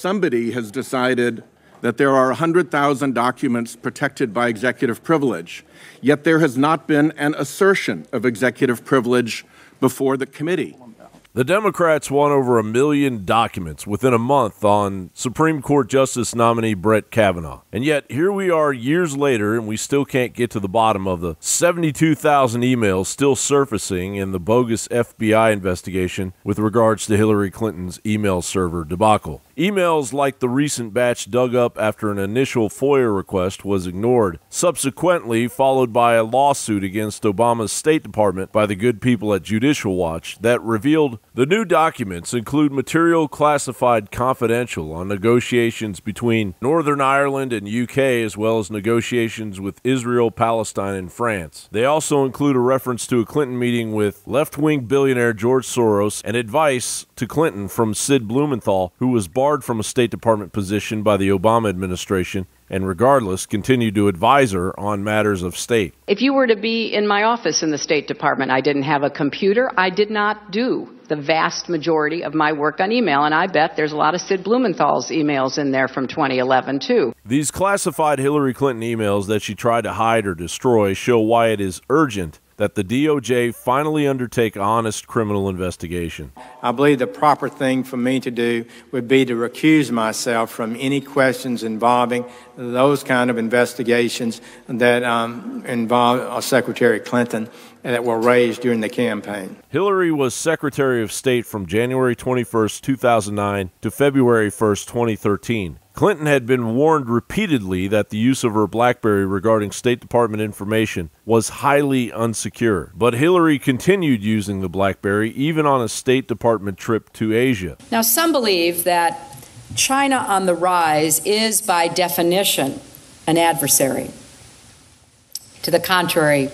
somebody has decided that there are 100,000 documents protected by executive privilege, yet there has not been an assertion of executive privilege before the committee. The Democrats won over a million documents within a month on Supreme Court Justice nominee Brett Kavanaugh. And yet, here we are years later, and we still can't get to the bottom of the 72,000 emails still surfacing in the bogus FBI investigation with regards to Hillary Clinton's email server debacle. Emails like the recent batch dug up after an initial FOIA request was ignored, subsequently followed by a lawsuit against Obama's State Department by the good people at Judicial Watch that revealed the new documents include material classified confidential on negotiations between Northern Ireland and UK, as well as negotiations with Israel, Palestine, and France. They also include a reference to a Clinton meeting with left wing billionaire George Soros and advice to Clinton from Sid Blumenthal, who was barred from a State Department position by the Obama administration and regardless continued to advise her on matters of state. If you were to be in my office in the State Department, I didn't have a computer. I did not do the vast majority of my work on email. And I bet there's a lot of Sid Blumenthal's emails in there from 2011, too. These classified Hillary Clinton emails that she tried to hide or destroy show why it is urgent that the DOJ finally undertake honest criminal investigation. I believe the proper thing for me to do would be to recuse myself from any questions involving those kind of investigations that um, involve uh, Secretary Clinton that were raised during the campaign. Hillary was Secretary of State from January 21, 2009 to February 1, 2013. Clinton had been warned repeatedly that the use of her Blackberry regarding State Department information was highly unsecure, but Hillary continued using the Blackberry even on a State Department trip to Asia. Now, some believe that China on the rise is, by definition, an adversary. To the contrary,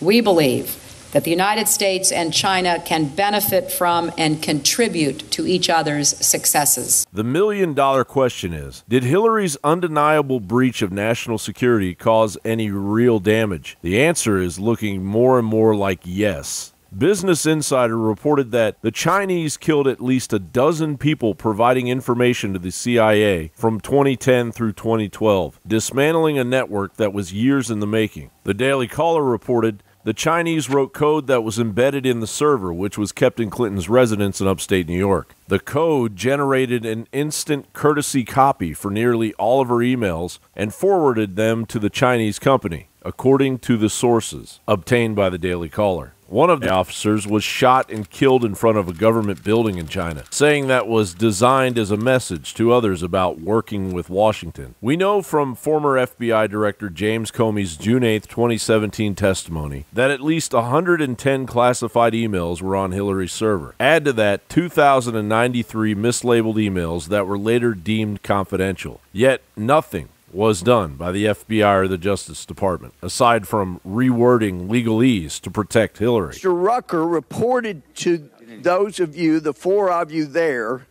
we believe that the United States and China can benefit from and contribute to each other's successes. The million dollar question is Did Hillary's undeniable breach of national security cause any real damage? The answer is looking more and more like yes. Business Insider reported that the Chinese killed at least a dozen people providing information to the CIA from 2010 through 2012, dismantling a network that was years in the making. The Daily Caller reported the Chinese wrote code that was embedded in the server, which was kept in Clinton's residence in upstate New York. The code generated an instant courtesy copy for nearly all of her emails and forwarded them to the Chinese company, according to the sources obtained by the Daily Caller. One of the officers was shot and killed in front of a government building in China, saying that was designed as a message to others about working with Washington. We know from former FBI Director James Comey's June 8, 2017 testimony that at least 110 classified emails were on Hillary's server. Add to that 2,093 mislabeled emails that were later deemed confidential. Yet nothing was done by the FBI or the Justice Department, aside from rewording legalese to protect Hillary. Mr. Rucker reported to those of you, the four of you there,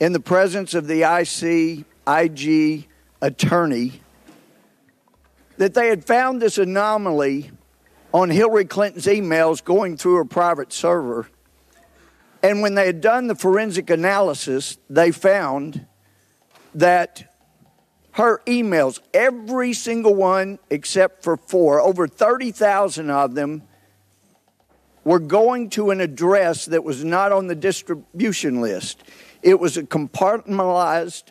in the presence of the IC, IG attorney, that they had found this anomaly on Hillary Clinton's emails going through a private server. And when they had done the forensic analysis, they found that her emails, every single one except for four, over 30,000 of them were going to an address that was not on the distribution list. It was a compartmentalized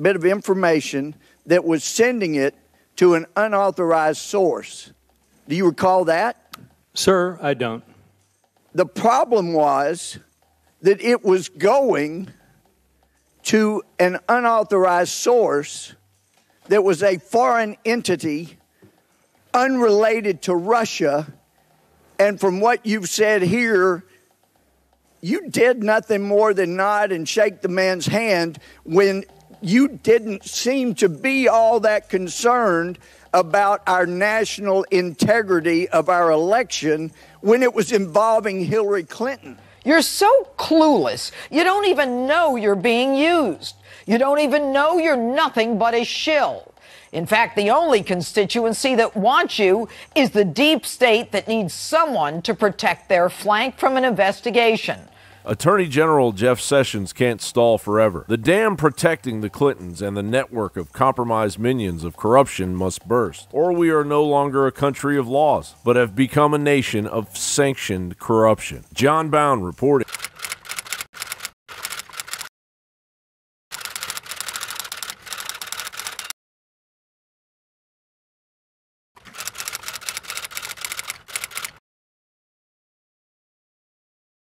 bit of information that was sending it to an unauthorized source. Do you recall that? Sir, I don't. The problem was that it was going to an unauthorized source that was a foreign entity unrelated to Russia. And from what you've said here, you did nothing more than nod and shake the man's hand when you didn't seem to be all that concerned about our national integrity of our election when it was involving Hillary Clinton. You're so clueless, you don't even know you're being used. You don't even know you're nothing but a shill. In fact, the only constituency that wants you is the deep state that needs someone to protect their flank from an investigation. Attorney General Jeff Sessions can't stall forever. The dam protecting the Clintons and the network of compromised minions of corruption must burst, or we are no longer a country of laws, but have become a nation of sanctioned corruption. John Bound reported.